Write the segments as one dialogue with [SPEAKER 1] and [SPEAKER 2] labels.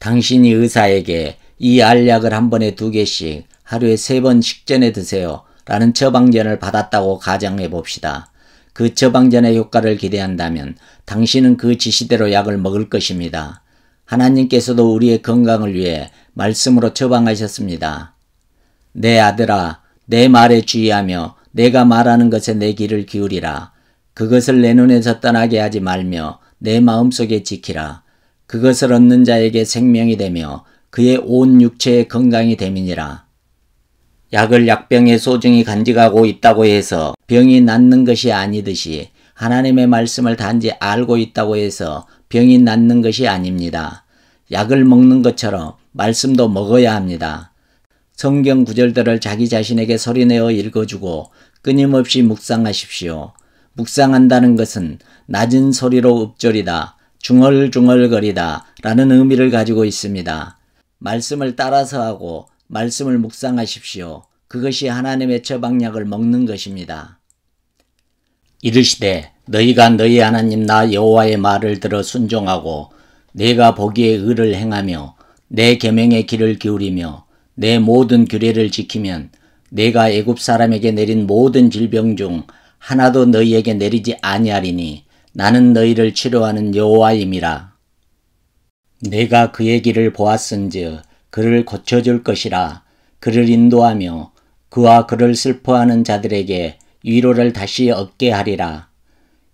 [SPEAKER 1] 당신이 의사에게 이 알약을 한 번에 두 개씩 하루에 세 번 식전에 드세요. 라는 처방전을 받았다고 가정해 봅시다. 그 처방전의 효과를 기대한다면 당신은 그 지시대로 약을 먹을 것입니다. 하나님께서도 우리의 건강을 위해 말씀으로 처방하셨습니다. 내 아들아, 내 말에 주의하며 내가 말하는 것에 내 귀를 기울이라. 그것을 내 눈에서 떠나게 하지 말며 내 마음속에 지키라. 그것을 얻는 자에게 생명이 되며 그의 온 육체의 건강이 됨이니라. 약을 약병의 소중히 간직하고 있다고 해서 병이 낫는 것이 아니듯이 하나님의 말씀을 단지 알고 있다고 해서 병이 낫는 것이 아닙니다. 약을 먹는 것처럼 말씀도 먹어야 합니다. 성경 구절들을 자기 자신에게 소리내어 읽어주고 끊임없이 묵상하십시오. 묵상한다는 것은 낮은 소리로 읊조리다. 중얼중얼거리다 라는 의미를 가지고 있습니다. 말씀을 따라서 하고 말씀을 묵상하십시오. 그것이 하나님의 처방약을 먹는 것입니다. 이르시되 너희가 너희 하나님 나 여호와의 말을 들어 순종하고 내가 보기에 의를 행하며 내 계명의 길을 기울이며 내 모든 규례를 지키면 내가 애굽 사람에게 내린 모든 질병 중 하나도 너희에게 내리지 아니하리니 나는 너희를 치료하는 여호와임이라. 내가 그의 길을 보았은즉 그를 고쳐줄 것이라 그를 인도하며 그와 그를 슬퍼하는 자들에게 위로를 다시 얻게 하리라.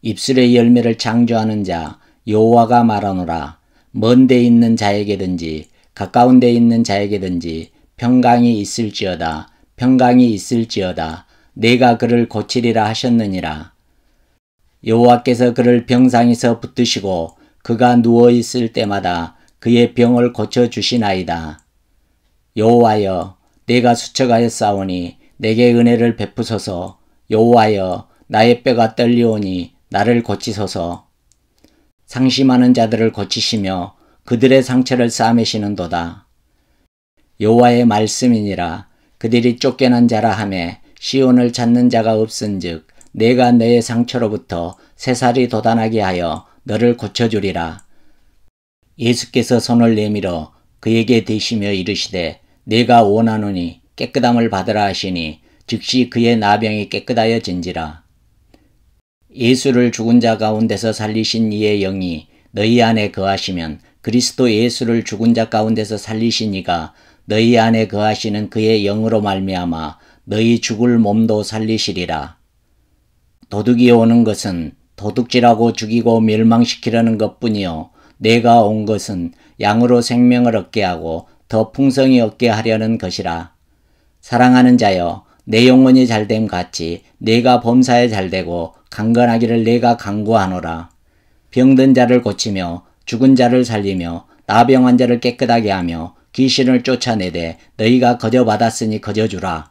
[SPEAKER 1] 입술의 열매를 창조하는 자 여호와가 말하노라. 먼데 있는 자에게든지 가까운 데 있는 자에게든지 평강이 있을지어다 평강이 있을지어다 내가 그를 고치리라 하셨느니라. 여호와께서 그를 병상에서 붙드시고 그가 누워 있을 때마다 그의 병을 고쳐 주시나이다. 여호와여 내가 수척하여 싸우니 내게 은혜를 베푸소서 여호와여 나의 뼈가 떨리오니 나를 고치소서 상심하는 자들을 고치시며 그들의 상처를 싸매시는도다. 여호와의 말씀이니라 그들이 쫓겨난 자라 함에 시온을 찾는 자가 없은즉 내가 내의 상처로부터 새살이 돋아나게 하여 너를 고쳐주리라. 예수께서 손을 내밀어 그에게 대시며 이르시되 내가 원하노니 깨끗함을 받으라 하시니 즉시 그의 나병이 깨끗하여 진지라. 예수를 죽은 자 가운데서 살리신 이의 영이 너희 안에 거하시면 그리스도 예수를 죽은 자 가운데서 살리신 이가 너희 안에 거하시는 그의 영으로 말미암아 너희 죽을 몸도 살리시리라. 도둑이 오는 것은 도둑질하고 죽이고 멸망시키려는 것뿐이요 내가 온 것은 양으로 생명을 얻게 하고 더 풍성히 얻게 하려는 것이라. 사랑하는 자여 내 영혼이 잘됨 같이 내가 범사에 잘되고 강건하기를 내가 강구하노라. 병든 자를 고치며 죽은 자를 살리며 나병 환자를 깨끗하게 하며 귀신을 쫓아내되 너희가 거저 받았으니 거저 주라.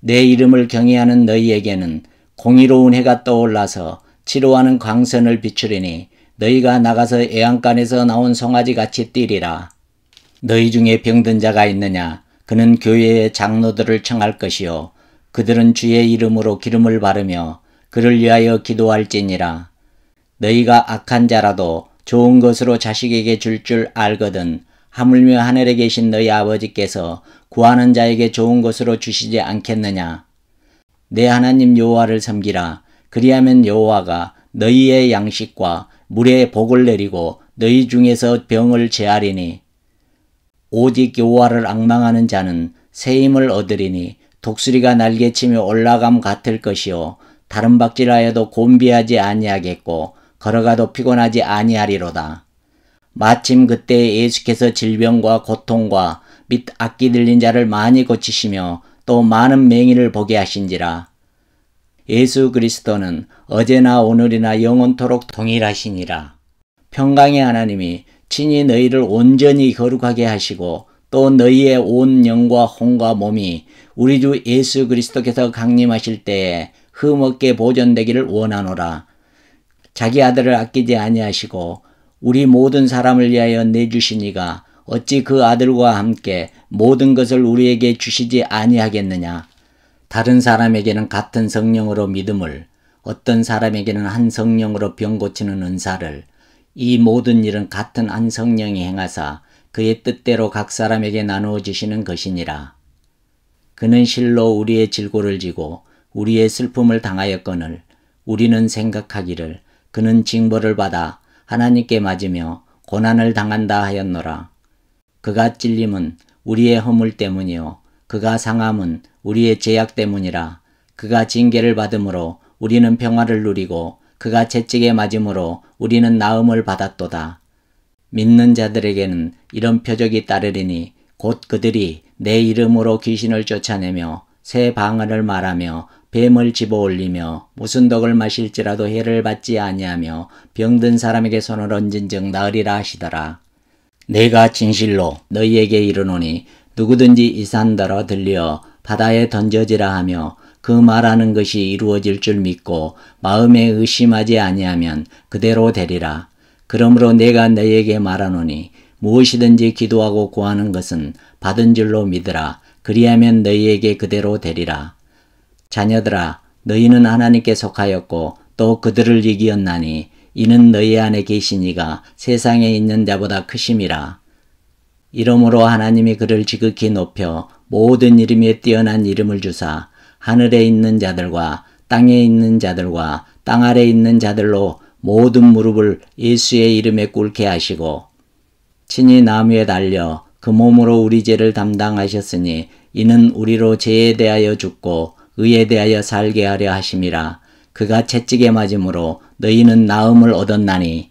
[SPEAKER 1] 내 이름을 경외하는 너희에게는 공의로운 해가 떠올라서 치료하는 광선을 비추리니 너희가 나가서 애양간에서 나온 송아지 같이 뛰리라. 너희 중에 병든 자가 있느냐? 그는 교회의 장로들을 청할 것이요. 그들은 주의 이름으로 기름을 바르며 그를 위하여 기도할지니라. 너희가 악한 자라도 좋은 것으로 자식에게 줄줄 줄 알거든 하물며 하늘에 계신 너희 아버지께서 구하는 자에게 좋은 것으로 주시지 않겠느냐. 내 하나님 여호와를 섬기라 그리하면 여호와가 너희의 양식과 물에 복을 내리고 너희 중에서 병을 제하리니 오직 여호와를 악망하는 자는 새 힘을 얻으리니 독수리가 날개치며 올라감 같을 것이요 다른 박질하여도 곤비하지 아니하겠고 걸어가도 피곤하지 아니하리로다. 마침 그때 예수께서 질병과 고통과 및 악기 들린 자를 많이 고치시며 또 많은 맹인을 보게 하신지라 예수 그리스도는 어제나 오늘이나 영원토록 동일하시니라. 평강의 하나님이 친히 너희를 온전히 거룩하게 하시고 또 너희의 온 영과 혼과 몸이 우리 주 예수 그리스도께서 강림하실 때에 흠없게 보존되기를 원하노라. 자기 아들을 아끼지 아니하시고 우리 모든 사람을 위하여 내주시니가 어찌 그 아들과 함께 모든 것을 우리에게 주시지 아니하겠느냐. 다른 사람에게는 같은 성령으로 믿음을, 어떤 사람에게는 한 성령으로 병 고치는 은사를, 이 모든 일은 같은 한 성령이 행하사 그의 뜻대로 각 사람에게 나누어 주시는 것이니라. 그는 실로 우리의 질고를 지고 우리의 슬픔을 당하였거늘 우리는 생각하기를 그는 징벌을 받아 하나님께 맞으며 고난을 당한다 하였노라. 그가 찔림은 우리의 허물 때문이요 그가 상함은 우리의 제약 때문이라 그가 징계를 받음으로 우리는 평화를 누리고 그가 채찍에 맞음으로 우리는 나음을 받았도다. 믿는 자들에게는 이런 표적이 따르리니 곧 그들이 내 이름으로 귀신을 쫓아내며 새 방언을 말하며 뱀을 집어올리며 무슨 덕을 마실지라도 해를 받지 아니하며 병든 사람에게 손을 얹은 즉 나으리라 하시더라. 내가 진실로 너희에게 이르노니 누구든지 이산더러 들려 바다에 던져지라 하며 그 말하는 것이 이루어질 줄 믿고 마음에 의심하지 아니하면 그대로 되리라. 그러므로 내가 너에게 말하노니 무엇이든지 기도하고 구하는 것은 받은 줄로 믿으라. 그리하면 너희에게 그대로 되리라. 자녀들아, 너희는 하나님께 속하였고 또 그들을 이기었나니 이는 너희 안에 계시니가 세상에 있는 자보다 크심이라. 이러므로 하나님이 그를 지극히 높여 모든 이름에 뛰어난 이름을 주사 하늘에 있는 자들과 땅에 있는 자들과 땅 아래 있는 자들로 모든 무릎을 예수의 이름에 꿇게 하시고 친히 나무에 달려 그 몸으로 우리 죄를 담당하셨으니 이는 우리로 죄에 대하여 죽고 의에 대하여 살게 하려 하심이라 그가 채찍에 맞음으로 너희는 나음을 얻었나니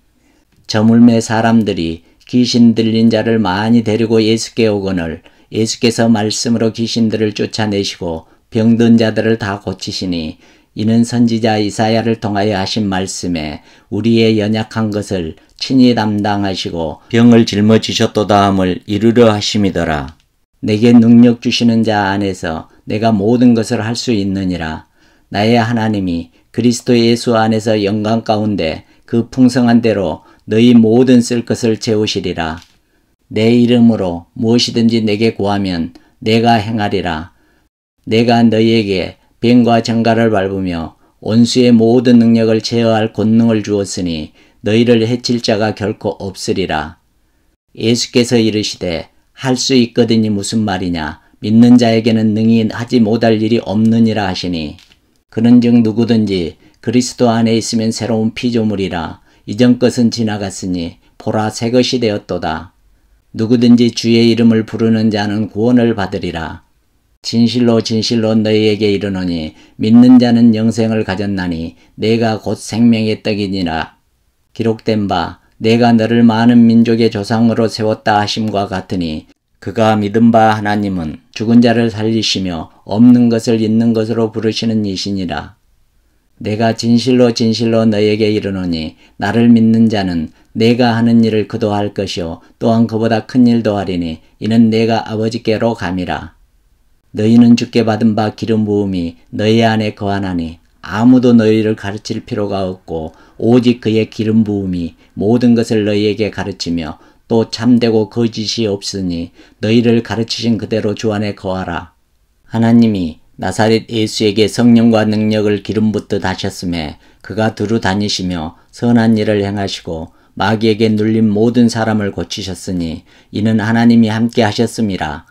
[SPEAKER 1] 저물매 사람들이 귀신 들린 자를 많이 데리고 예수께 오거늘 예수께서 말씀으로 귀신들을 쫓아내시고 병든 자들을 다 고치시니 이는 선지자 이사야를 통하여 하신 말씀에 우리의 연약한 것을 친히 담당하시고 병을 짊어지셨도다 함을 이루려 하심이더라. 내게 능력 주시는 자 안에서 내가 모든 것을 할 수 있느니라. 나의 하나님이 그리스도 예수 안에서 영광 가운데 그 풍성한 대로 너희 모든 쓸 것을 채우시리라. 내 이름으로 무엇이든지 내게 구하면 내가 행하리라. 내가 너희에게 뱀과 정가를 밟으며 원수의 모든 능력을 제어할 권능을 주었으니 너희를 해칠 자가 결코 없으리라. 예수께서 이르시되 할 수 있거든이 무슨 말이냐 믿는 자에게는 능히 하지 못할 일이 없느니라 하시니 그는즉 누구든지 그리스도 안에 있으면 새로운 피조물이라 이전 것은 지나갔으니 보라 새 것이 되었도다. 누구든지 주의 이름을 부르는 자는 구원을 받으리라. 진실로 진실로 너희에게 이르노니 믿는 자는 영생을 가졌나니 내가 곧 생명의 떡이니라. 기록된 바 내가 너를 많은 민족의 조상으로 세웠다 하심과 같으니 그가 믿은 바 하나님은 죽은 자를 살리시며 없는 것을 있는 것으로 부르시는 이시니라. 내가 진실로 진실로 너에게 이르노니 나를 믿는 자는 내가 하는 일을 그도 할 것이요 또한 그보다 큰 일도 하리니 이는 내가 아버지께로 감이라 너희는 주께 받은 바 기름 부음이 너희 안에 거하나니 아무도 너희를 가르칠 필요가 없고 오직 그의 기름 부음이 모든 것을 너희에게 가르치며 또 참되고 거짓이 없으니 너희를 가르치신 그대로 주 안에 거하라 하나님이 나사렛 예수에게 성령과 능력을 기름부듯 하셨음에 그가 두루 다니시며 선한 일을 행하시고 마귀에게 눌린 모든 사람을 고치셨으니 이는 하나님이 함께 하셨습니다.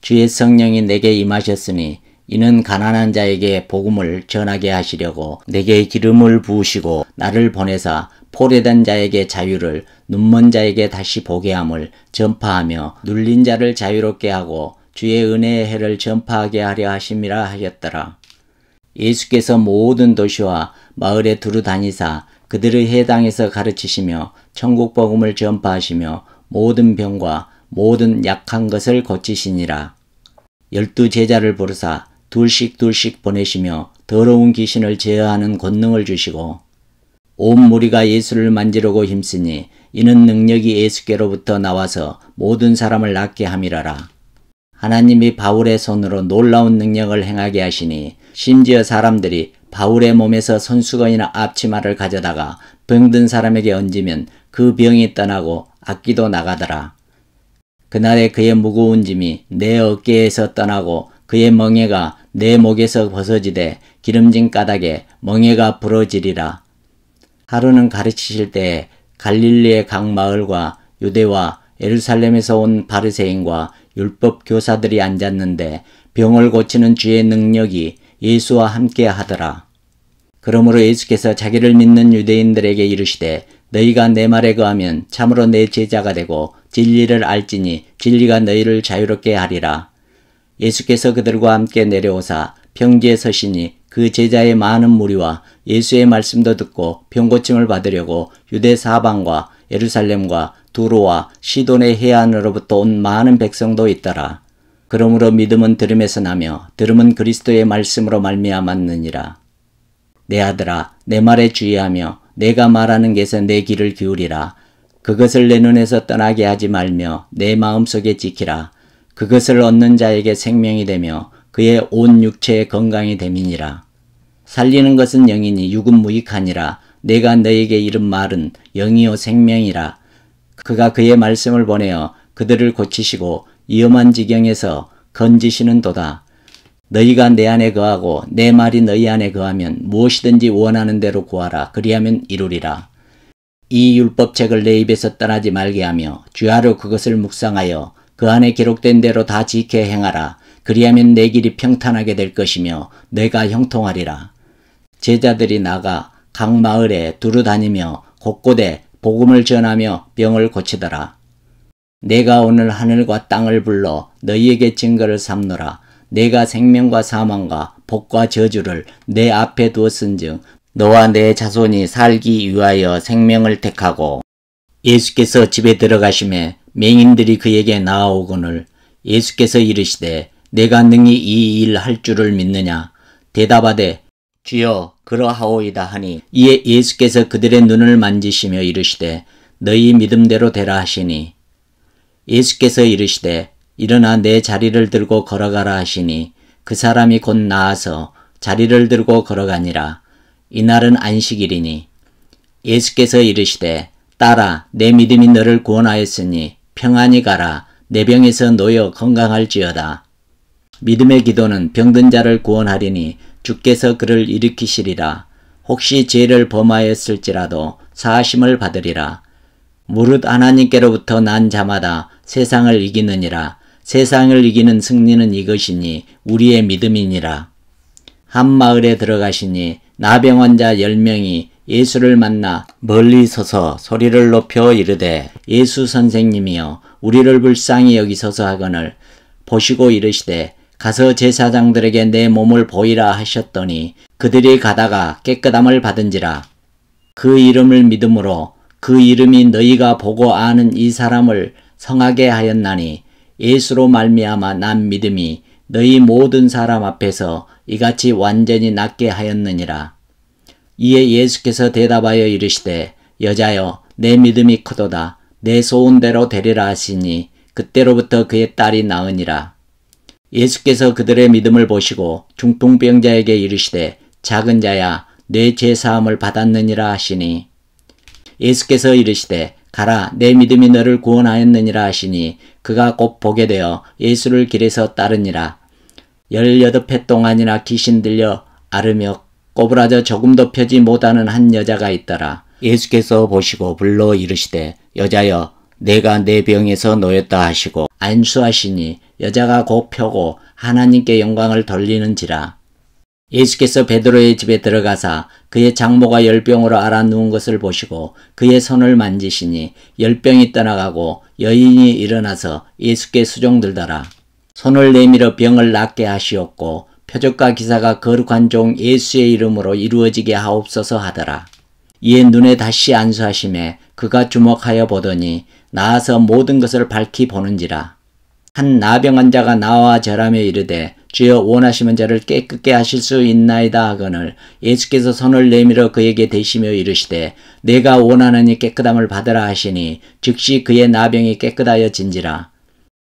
[SPEAKER 1] 주의 성령이 내게 임하셨으니 이는 가난한 자에게 복음을 전하게 하시려고 내게 기름을 부으시고 나를 보내사 포레된 자에게 자유를 눈먼 자에게 다시 보게 함을 전파하며 눌린 자를 자유롭게 하고 주의 은혜의 해를 전파하게 하려 하심이라 하였더라. 예수께서 모든 도시와 마을에 두루 다니사 그들의 해당에서 가르치시며 천국 복음을 전파하시며 모든 병과 모든 약한 것을 고치시니라. 열두 제자를 부르사 둘씩 둘씩 보내시며 더러운 귀신을 제어하는 권능을 주시고 온 무리가 예수를 만지려고 힘쓰니 이는 능력이 예수께로부터 나와서 모든 사람을 낫게 함이라라. 하나님이 바울의 손으로 놀라운 능력을 행하게 하시니 심지어 사람들이 바울의 몸에서 손수건이나 앞치마를 가져다가 병든 사람에게 얹으면 그 병이 떠나고 악기도 나가더라. 그날에 그의 무거운 짐이 내 어깨에서 떠나고 그의 멍에가 내 목에서 벗어지되 기름진 까닭에 멍에가 부러지리라. 하루는 가르치실 때에 갈릴리의 각 마을과 유대와 예루살렘에서 온 바리새인과 율법 교사들이 앉았는데 병을 고치는 주의 능력이 예수와 함께 하더라. 그러므로 예수께서 자기를 믿는 유대인들에게 이르시되 너희가 내 말에 거하면 참으로 내 제자가 되고 진리를 알지니 진리가 너희를 자유롭게 하리라. 예수께서 그들과 함께 내려오사 평지에 서시니 그 제자의 많은 무리와 예수의 말씀도 듣고 병고침을 받으려고 유대 사방과 예루살렘과 두로와 시돈의 해안으로부터 온 많은 백성도 있더라. 그러므로 믿음은 들음에서 나며 들음은 그리스도의 말씀으로 말미암았느니라. 내 아들아 내 말에 주의하며 내가 말하는 것에 내 귀를 기울이라. 그것을 내 눈에서 떠나게 하지 말며 내 마음속에 지키라. 그것을 얻는 자에게 생명이 되며 그의 온 육체의 건강이 됨이니라. 살리는 것은 영이니 육은 무익하니라. 내가 너에게 이른 말은 영이요 생명이라. 그가 그의 말씀을 보내어 그들을 고치시고 위험한 지경에서 건지시는도다. 너희가 내 안에 거하고 내 말이 너희 안에 거하면 무엇이든지 원하는 대로 구하라. 그리하면 이루리라. 이 율법책을 내 입에서 떠나지 말게 하며 주하로 그것을 묵상하여 그 안에 기록된 대로 다 지켜 행하라. 그리하면 내 길이 평탄하게 될 것이며 내가 형통하리라. 제자들이 나가 각 마을에 두루 다니며 곳곳에 복음을 전하며 병을 고치더라. 내가 오늘 하늘과 땅을 불러 너희에게 증거를 삼노라. 내가 생명과 사망과 복과 저주를 내 앞에 두었은즉 너와 내 자손이 살기 위하여 생명을 택하고 예수께서 집에 들어가심에 맹인들이 그에게 나아오거늘 예수께서 이르시되 내가 능히 이 일 할 줄을 믿느냐 대답하되 주여 그러하오이다 하니 이에 예수께서 그들의 눈을 만지시며 이르시되 너희 믿음대로 되라 하시니 예수께서 이르시되 일어나 내 자리를 들고 걸어가라 하시니 그 사람이 곧 나아서 자리를 들고 걸어가니라 이날은 안식일이니 예수께서 이르시되 따라 내 믿음이 너를 구원하였으니 평안히 가라 내 병에서 놓여 건강할지어다 믿음의 기도는 병든 자를 구원하리니 주께서 그를 일으키시리라. 혹시 죄를 범하였을지라도 사심을 받으리라. 무릇 하나님께로부터 난 자마다 세상을 이기느니라. 세상을 이기는 승리는 이것이니 우리의 믿음이니라. 한 마을에 들어가시니 나병 환자 10명이 예수를 만나 멀리 서서 소리를 높여 이르되 예수 선생님이여 우리를 불쌍히 여기서서 하거늘 보시고 이르시되 가서 제사장들에게 내 몸을 보이라 하셨더니 그들이 가다가 깨끗함을 받은지라 그 이름을 믿음으로 그 이름이 너희가 보고 아는 이 사람을 성하게 하였나니 예수로 말미암아 난 믿음이 너희 모든 사람 앞에서 이같이 완전히 낫게 하였느니라. 이에 예수께서 대답하여 이르시되 여자여 내 믿음이 크도다 내 소원대로 되리라 하시니 그때로부터 그의 딸이 나으니라. 예수께서 그들의 믿음을 보시고 중풍병자에게 이르시되 작은 자야 내 죄사함을 받았느니라 하시니 예수께서 이르시되 가라 내 믿음이 너를 구원하였느니라 하시니 그가 곧 보게 되어 예수를 길에서 따르니라 열여덟 해 동안이나 귀신 들려 아르며 꼬부라져 조금도 펴지 못하는 한 여자가 있더라 예수께서 보시고 불러 이르시되 여자여 내가 내 병에서 놓였다 하시고 안수하시니 여자가 곧 펴고 하나님께 영광을 돌리는지라. 예수께서 베드로의 집에 들어가사 그의 장모가 열병으로 알아 누운 것을 보시고 그의 손을 만지시니 열병이 떠나가고 여인이 일어나서 예수께 수종들더라. 손을 내밀어 병을 낫게 하시었고 표적과 기사가 거룩한 종 예수의 이름으로 이루어지게 하옵소서 하더라. 이에 눈에 다시 안수하심에 그가 주목하여 보더니 나아서 모든 것을 밝히 보는지라. 한 나병 환자가 나와 절하며 이르되 주여 원하시면 저를 깨끗게 하실 수 있나이다 하거늘 예수께서 손을 내밀어 그에게 대시며 이르시되 내가 원하느니 깨끗함을 받으라 하시니 즉시 그의 나병이 깨끗하여 진지라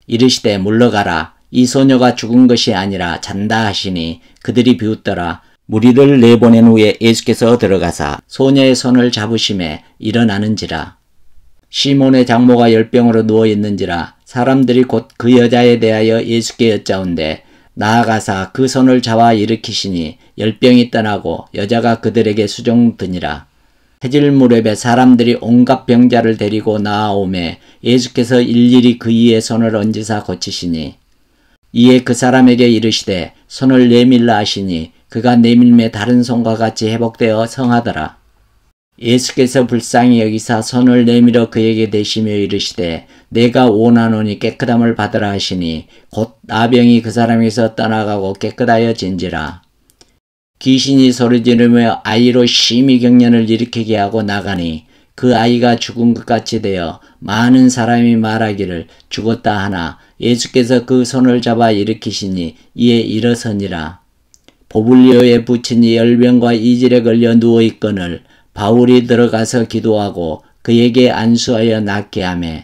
[SPEAKER 1] 이르시되 물러가라 이 소녀가 죽은 것이 아니라 잔다 하시니 그들이 비웃더라 무리를 내보낸 후에 예수께서 들어가사 소녀의 손을 잡으심에 일어나는지라 시몬의 장모가 열병으로 누워 있는지라 사람들이 곧 그 여자에 대하여 예수께 여짜온데 나아가사 그 손을 잡아 일으키시니 열병이 떠나고 여자가 그들에게 수종드니라. 해질 무렵에 사람들이 온갖 병자를 데리고 나아오매 예수께서 일일이 그 이의 손을 얹으사 고치시니 이에 그 사람에게 이르시되 손을 내밀라 하시니 그가 내밀매 다른 손과 같이 회복되어 성하더라. 예수께서 불쌍히 여기사 손을 내밀어 그에게 대시며 이르시되 내가 원하노니 깨끗함을 받으라 하시니 곧 나병이 그 사람에서 떠나가고 깨끗하여 진지라. 귀신이 소리 지르며 아이로 심히 경련을 일으키게 하고 나가니 그 아이가 죽은 것 같이 되어 많은 사람이 말하기를 죽었다 하나 예수께서 그 손을 잡아 일으키시니 이에 일어서니라. 보블리오의 부친이 열병과 이질에 걸려 누워 있거늘 바울이 들어가서 기도하고 그에게 안수하여 낫게 하매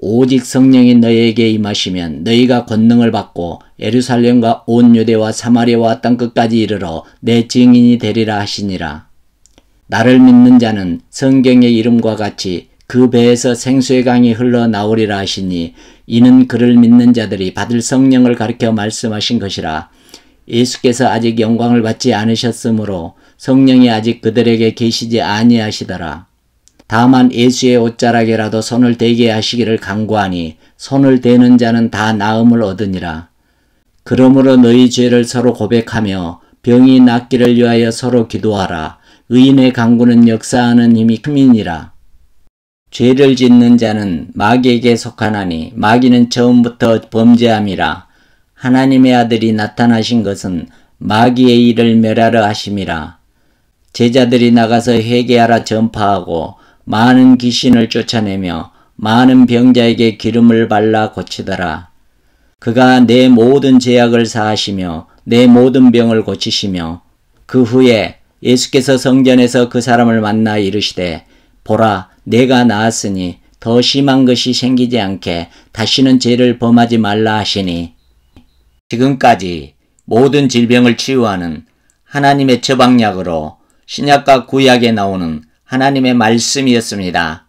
[SPEAKER 1] 오직 성령이 너희에게 임하시면 너희가 권능을 받고 에루살렘과 온 유대와 사마리아와 땅 끝까지 이르러 내 증인이 되리라 하시니라. 나를 믿는 자는 성경의 이름과 같이 그 배에서 생수의 강이 흘러나오리라 하시니 이는 그를 믿는 자들이 받을 성령을 가르켜 말씀하신 것이라. 예수께서 아직 영광을 받지 않으셨으므로 성령이 아직 그들에게 계시지 아니하시더라. 다만 예수의 옷자락이라도 손을 대게 하시기를 간구하니 손을 대는 자는 다 나음을 얻으니라. 그러므로 너희 죄를 서로 고백하며 병이 낫기를 위하여 서로 기도하라. 의인의 강구는 역사하는 힘이 크민니라 죄를 짓는 자는 마귀에게 속하나니 마귀는 처음부터 범죄함이라. 하나님의 아들이 나타나신 것은 마귀의 일을 멸하려 하심이라. 제자들이 나가서 회개하라 전파하고 많은 귀신을 쫓아내며 많은 병자에게 기름을 발라 고치더라. 그가 내 모든 제약을 사하시며 내 모든 병을 고치시며 그 후에 예수께서 성전에서 그 사람을 만나 이르시되 보라 내가 나았으니 더 심한 것이 생기지 않게 다시는 죄를 범하지 말라 하시니 지금까지 모든 질병을 치유하는 하나님의 처방약으로 신약과 구약에 나오는 하나님의 말씀이었습니다.